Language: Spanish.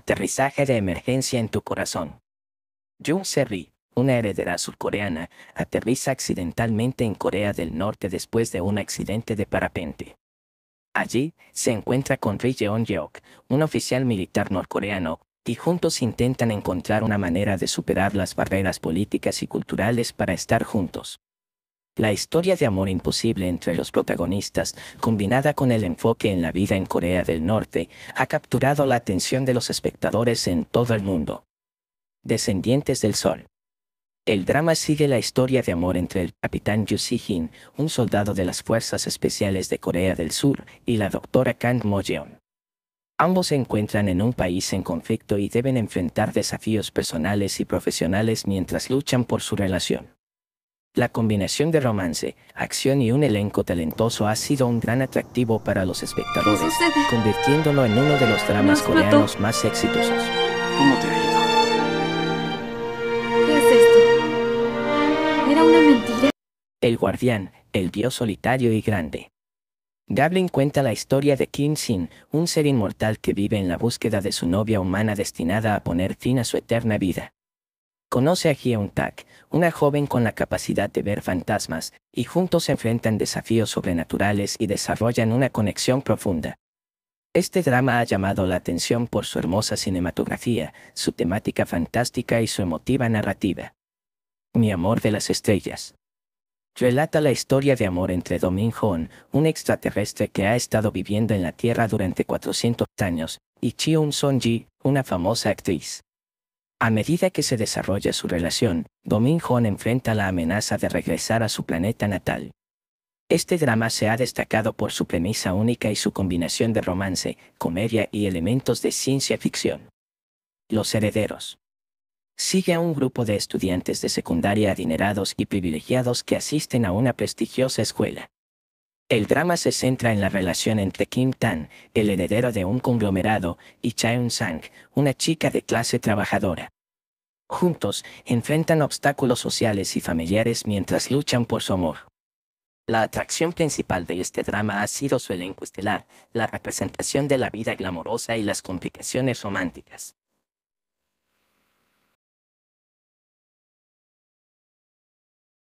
Aterrizaje de emergencia en tu corazón. Jung Se-ri, una heredera surcoreana, aterriza accidentalmente en Corea del Norte después de un accidente de parapente. Allí, se encuentra con Ri Jeon-yeok, un oficial militar norcoreano, y juntos intentan encontrar una manera de superar las barreras políticas y culturales para estar juntos. La historia de amor imposible entre los protagonistas, combinada con el enfoque en la vida en Corea del Norte, ha capturado la atención de los espectadores en todo el mundo. Descendientes del Sol. El drama sigue la historia de amor entre el capitán Yoo si hin un soldado de las Fuerzas Especiales de Corea del Sur, y la doctora Kang Mo-jeon. Ambos se encuentran en un país en conflicto y deben enfrentar desafíos personales y profesionales mientras luchan por su relación. La combinación de romance, acción y un elenco talentoso ha sido un gran atractivo para los espectadores, convirtiéndolo en uno de los dramas coreanos más exitosos. ¿Cómo te ha ido? ¿Qué es esto? ¿Era una mentira? El guardián, el dios solitario y grande. Gablin cuenta la historia de Kim Sin, un ser inmortal que vive en la búsqueda de su novia humana destinada a poner fin a su eterna vida. Conoce a Hyun-tak, una joven con la capacidad de ver fantasmas, y juntos enfrentan desafíos sobrenaturales y desarrollan una conexión profunda. Este drama ha llamado la atención por su hermosa cinematografía, su temática fantástica y su emotiva narrativa. Mi amor de las estrellas. Relata la historia de amor entre Domin Hoon, un extraterrestre que ha estado viviendo en la Tierra durante 400 años, y Chi Eun Son-ji, una famosa actriz. A medida que se desarrolla su relación, John enfrenta la amenaza de regresar a su planeta natal. Este drama se ha destacado por su premisa única y su combinación de romance, comedia y elementos de ciencia ficción. Los herederos. Sigue a un grupo de estudiantes de secundaria adinerados y privilegiados que asisten a una prestigiosa escuela. El drama se centra en la relación entre Kim Tan, el heredero de un conglomerado, y Eun Sang, una chica de clase trabajadora. Juntos, enfrentan obstáculos sociales y familiares mientras luchan por su amor. La atracción principal de este drama ha sido su elenco la representación de la vida glamorosa y las complicaciones románticas.